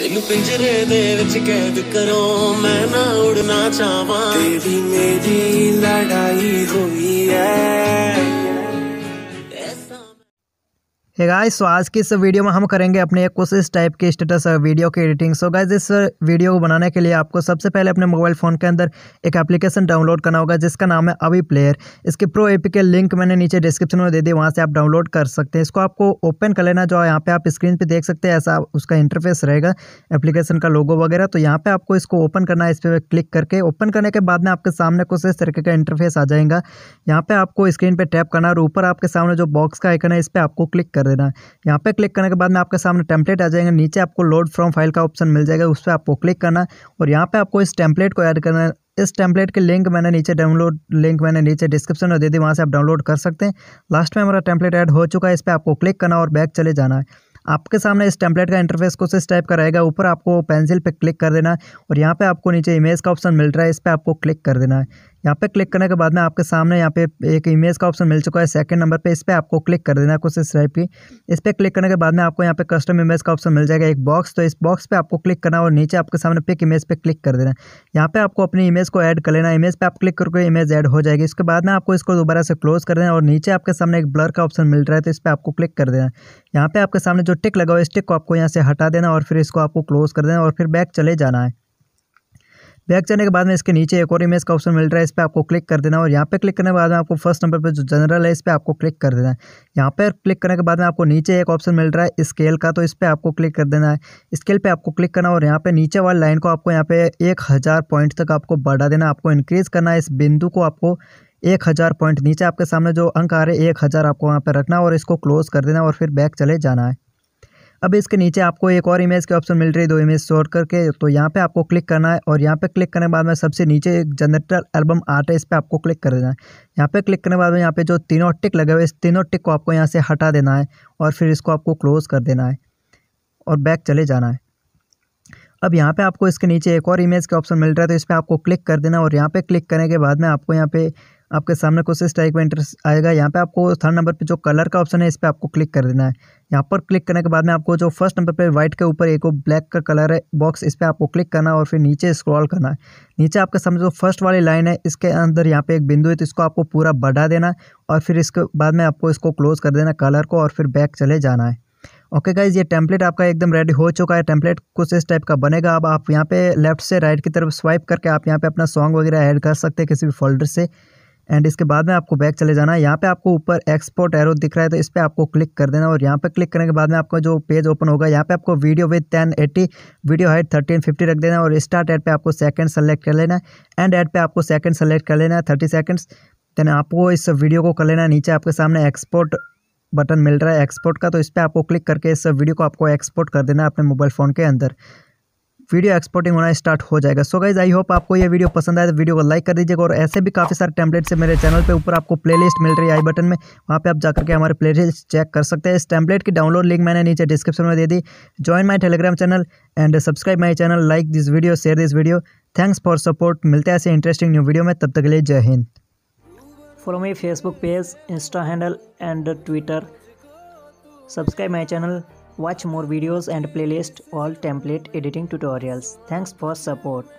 ਮੈਨੂੰ ਪਿੰਜਰੇ ਦੇ ਵਿੱਚ ਕੈਦ ਕਰੋ ਮੈਂ ਨਾ ਉੜਨਾ ਚਾਹਾਂ ਤੇਰੀ ਮੇਰੀ है गाइस सो आज की इस वीडियो में हम करेंगे अपने कुछ इस टाइप के स्टेटस वीडियो की एडिटिंग सो गाइस इस वीडियो को बनाने के लिए आपको सबसे पहले अपने मोबाइल फ़ोन के अंदर एक एप्लीकेशन डाउनलोड करना होगा जिसका नाम है अभी प्लेयर इसके प्रो ए के लिंक मैंने नीचे डिस्क्रिप्शन में दे दी वहाँ से आप डाउनलोड कर सकते हैं इसको आपको ओपन कर लेना जो यहाँ पर आप स्क्रीन पर देख सकते हैं ऐसा उसका इंटरफेस रहेगा एप्लीकेशन का लोगो वगैरह तो यहाँ पर आपको इसको ओपन करना है इस पर क्लिक करके ओपन करने के बाद में आपके सामने कुछ इस तरीके का इंटरफेस आ जाएगा यहाँ पर आपको स्क्रीन पर टैप करना और ऊपर आपके सामने जो बॉक्स का आइकन है इस पर आपको क्लिक कर देना है यहाँ पे क्लिक करने के बाद में आपके सामने टेम्पलेट आ जाएंगे नीचे आपको लोड फ्रॉम फाइल का ऑप्शन मिल जाएगा उस पर आपको क्लिक करना और यहाँ पे आपको इस टेम्पलेट को ऐड करना है इस टेम्पलेट के लिंक मैंने नीचे डाउनलोड लिंक मैंने नीचे डिस्क्रिप्शन में दे दी वहाँ से आप डाउनलोड कर सकते हैं लास्ट में हमारा टेम्पलेट ऐड हो चुका है इस पर आपको क्लिक करना और बैक चले जाना है आपके सामने इस टेम्पलेट का इंटरफेस कुछ इस टाइप का रहेगा ऊपर आपको पेंसिल पे क्लिक कर देना और यहाँ पे आपको नीचे इमेज का ऑप्शन मिल रहा है इस पर आपको क्लिक कर देना है यहाँ पे क्लिक करने के बाद में आपके सामने यहाँ पे एक इमेज का ऑप्शन मिल चुका है सेकंड नंबर पे इस पर आपको क्लिक कर देना है कुछ इस टाइप की इस पर क्लिक करने के बाद में आपको यहाँ पे कस्टम इमेज का ऑप्शन मिल जाएगा एक बॉक्स तो इस बॉक्स पे आपको क्लिक करना और नीचे आपके सामने पिक इमेज पे क्लिक कर देना है यहाँ पे आपको अपनी इमेज को ऐड कर लेना इमेज पर आप क्लिक करके इमेज ऐड हो जाएगी इसके बाद में आपको इसको दोबारा से क्लोज कर देना और नीचे आपके सामने एक ब्लर का ऑप्शन मिल रहा है तो इस पर आपको क्लिक कर देना यहाँ पे आपके सामने जो टिक लगा हुआ है इस टिक को आपको यहाँ से हटा देना और फिर इसको आपको क्लोज कर देना और फिर बैक चले जाना है बैक जाने के बाद में इसके नीचे एक और इमेज का ऑप्शन मिल रहा है इस पर आपको क्लिक कर देना और यहाँ पे क्लिक करने के बाद में आपको फर्स्ट नंबर पर जो जनरल है इस पर आपको क्लिक कर देना है यहाँ पर क्लिक करने के बाद में आपको नीचे एक ऑप्शन मिल रहा है स्केल का तो इस पर आपको क्लिक कर देना है स्केल पर आपको क्लिक करना और यहाँ पर नीचे वाली लाइन को आपको यहाँ पे एक हज़ार पॉइंट तक आपको बढ़ा देना आपको इंक्रीज़ करना है इस बिंदु को आपको एक हज़ार पॉइंट नीचे आपके सामने जो अंक आ रहे हैं एक हज़ार आपको वहाँ पर रखना और इसको क्लोज़ कर देना और फिर बैक चले जाना है अब इसके नीचे आपको एक और इमेज के ऑप्शन मिल रही है दो इमेज शॉर्ट करके तो यहाँ पे आपको क्लिक करना है और यहाँ पे क्लिक करने के बाद में सबसे नीचे एक जनरेटर एल्बम आर्ट है इस पर आपको क्लिक कर देना है यहाँ पे क्लिक करने के बाद में यहाँ पे जो तीनों टिक लगे हुए इस तीनों टिक को आपको यहाँ से हटा देना है और फिर इसको आपको क्लोज कर देना है और बैक चले जाना है अब यहाँ पर आपको इसके नीचे एक और इमेज के ऑप्शन मिल रहा है तो इस पर आपको क्लिक कर देना और यहाँ पर क्लिक करने के बाद में आपको यहाँ पर आपके सामने कुछ इस टाइप का इंटरेस्ट आएगा यहाँ पे आपको थर्ड नंबर पे जो कलर का ऑप्शन है इस पर आपको क्लिक कर देना है यहाँ पर क्लिक करने के बाद में आपको जो फर्स्ट नंबर पे व्हाइट के ऊपर एक ब्लैक का कलर है बॉक्स इस पर आपको क्लिक करना और फिर नीचे स्क्रॉल करना है नीचे आपके सामने जो फर्स्ट वाली लाइन है इसके अंदर यहाँ पे एक बिंदु है तो इसको आपको पूरा बढ़ा देना और फिर इसके बाद में आपको इसको क्लोज कर देना कलर को और फिर बैक चले जाना है ओके गाइज ये टेम्पलेट आपका एकदम रेडी हो चुका है टेम्पलेट कुछ इस टाइप का बनेगा अब आप यहाँ पे लेफ्ट से राइट की तरफ स्वाइप करके आप यहाँ पे अपना सॉन्ग वगैरह ऐड कर सकते हैं किसी भी फोल्डर से एंड इसके बाद में आपको बैक चले जाना है यहाँ पे आपको ऊपर एक्सपोर्ट एरो दिख रहा है तो इस पर आपको क्लिक कर देना और यहाँ पे क्लिक करने के बाद में आपका जो पेज ओपन होगा यहाँ पे आपको video width ten eighty video height thirteen fifty रख देना और स्टार्ट एड पे आपको सेकंड सेलेक्ट कर लेना है एंड एड पे आपको सेकंड सेलेक्ट कर लेना है थर्टी सेकेंड्स देन आपको इस वीडियो को कर लेना है नीचे आपके सामने एक्सपोर्ट बटन मिल रहा है एक्सपोर्ट का तो इस पर आपको क्लिक करके इस वीडियो को आपको एक्सपोर्ट कर देना है अपने मोबाइल फ़ोन के अंदर वीडियो एक्सपोर्टिंग होना स्टार्ट हो जाएगा सो गाइज आई होप आपको ये वीडियो पसंद आए तो वीडियो को लाइक कर दीजिएगा और ऐसे भी काफ़ी सारे टेम्पलेट से मेरे चैनल पे ऊपर आपको लिस्ट मिल रही है आई बटन में वहाँ पे आप जाकर के हमारे लिस्ट चेक कर सकते हैं इस टेम्पलेट की डाउनलोड लिंक मैंने नीचे डिस्क्रिप्शन में दे दी join my Telegram channel and subscribe my channel like this video share this video thanks for support मिलते हैं ऐसे इंटरेस्टिंग न्यू वीडियो में तब तक लिए जय हिंद follow my Facebook page insta handle and Twitter subscribe my channel Watch more videos and playlist all template editing tutorials. Thanks for support.